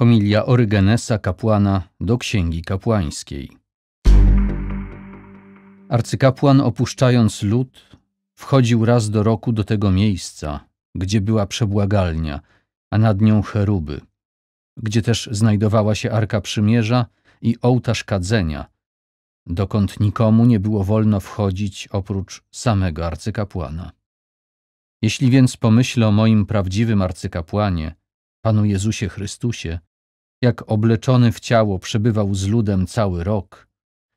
Homilia Orygenesa kapłana do Księgi Kapłańskiej. Arcykapłan opuszczając lud, wchodził raz do roku do tego miejsca, gdzie była przebłagalnia, a nad nią cheruby, gdzie też znajdowała się Arka Przymierza i ołtarz kadzenia, dokąd nikomu nie było wolno wchodzić oprócz samego arcykapłana. Jeśli więc pomyślę o moim prawdziwym arcykapłanie, Panu Jezusie Chrystusie, jak obleczony w ciało przebywał z ludem cały rok,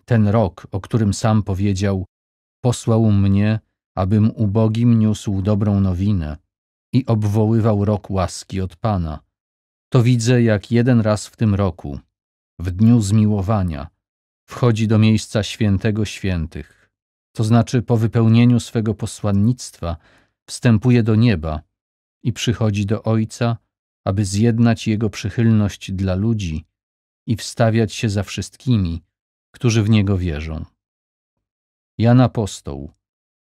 ten rok, o którym sam powiedział, posłał mnie, abym ubogim niósł dobrą nowinę i obwoływał rok łaski od Pana. To widzę, jak jeden raz w tym roku, w dniu zmiłowania, wchodzi do miejsca świętego świętych, to znaczy po wypełnieniu swego posłannictwa wstępuje do nieba i przychodzi do Ojca aby zjednać jego przychylność dla ludzi i wstawiać się za wszystkimi, którzy w niego wierzą. Jan Apostoł,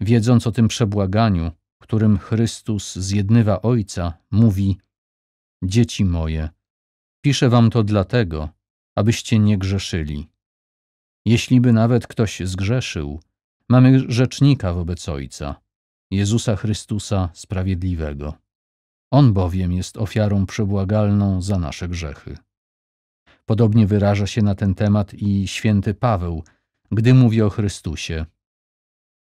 wiedząc o tym przebłaganiu, którym Chrystus zjednywa Ojca, mówi: Dzieci moje, piszę wam to dlatego, abyście nie grzeszyli. Jeśliby nawet ktoś zgrzeszył, mamy rzecznika wobec Ojca, Jezusa Chrystusa Sprawiedliwego. On bowiem jest ofiarą przebłagalną za nasze grzechy. Podobnie wyraża się na ten temat i święty Paweł, gdy mówi o Chrystusie.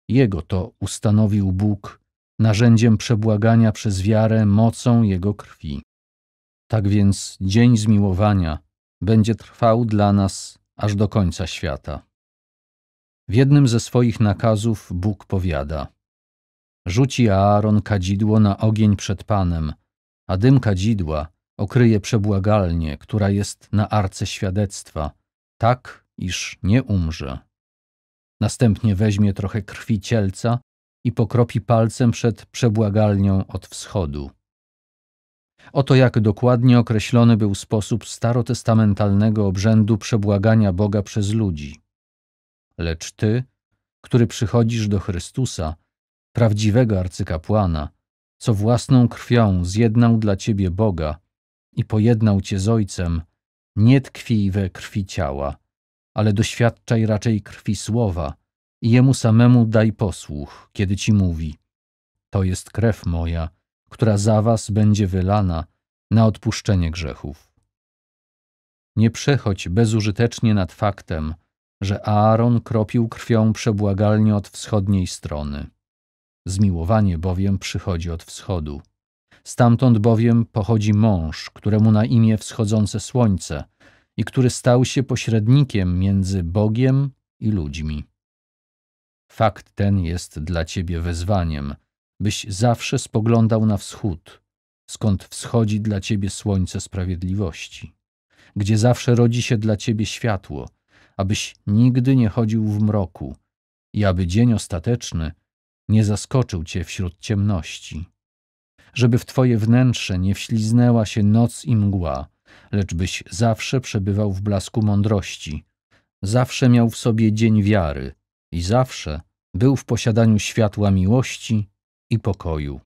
Jego to ustanowił Bóg narzędziem przebłagania przez wiarę mocą Jego krwi. Tak więc dzień zmiłowania będzie trwał dla nas aż do końca świata. W jednym ze swoich nakazów Bóg powiada – Rzuci Aaron kadzidło na ogień przed Panem, a dym kadzidła okryje przebłagalnię, która jest na arce świadectwa, tak, iż nie umrze. Następnie weźmie trochę krwi cielca i pokropi palcem przed przebłagalnią od wschodu. Oto jak dokładnie określony był sposób starotestamentalnego obrzędu przebłagania Boga przez ludzi. Lecz ty, który przychodzisz do Chrystusa, prawdziwego arcykapłana, co własną krwią zjednał dla ciebie Boga i pojednał cię z Ojcem, nie tkwij we krwi ciała, ale doświadczaj raczej krwi słowa i jemu samemu daj posłuch, kiedy ci mówi: To jest krew moja, która za was będzie wylana na odpuszczenie grzechów. Nie przechodź bezużytecznie nad faktem, że Aaron kropił krwią przebłagalnie od wschodniej strony. Zmiłowanie bowiem przychodzi od wschodu. Stamtąd bowiem pochodzi mąż, któremu na imię wschodzące słońce i który stał się pośrednikiem między Bogiem i ludźmi. Fakt ten jest dla ciebie wezwaniem, byś zawsze spoglądał na wschód, skąd wschodzi dla ciebie słońce sprawiedliwości, gdzie zawsze rodzi się dla ciebie światło, abyś nigdy nie chodził w mroku i aby dzień ostateczny – nie zaskoczył cię wśród ciemności, żeby w twoje wnętrze nie wśliznęła się noc i mgła, lecz byś zawsze przebywał w blasku mądrości, zawsze miał w sobie dzień wiary i zawsze był w posiadaniu światła miłości i pokoju.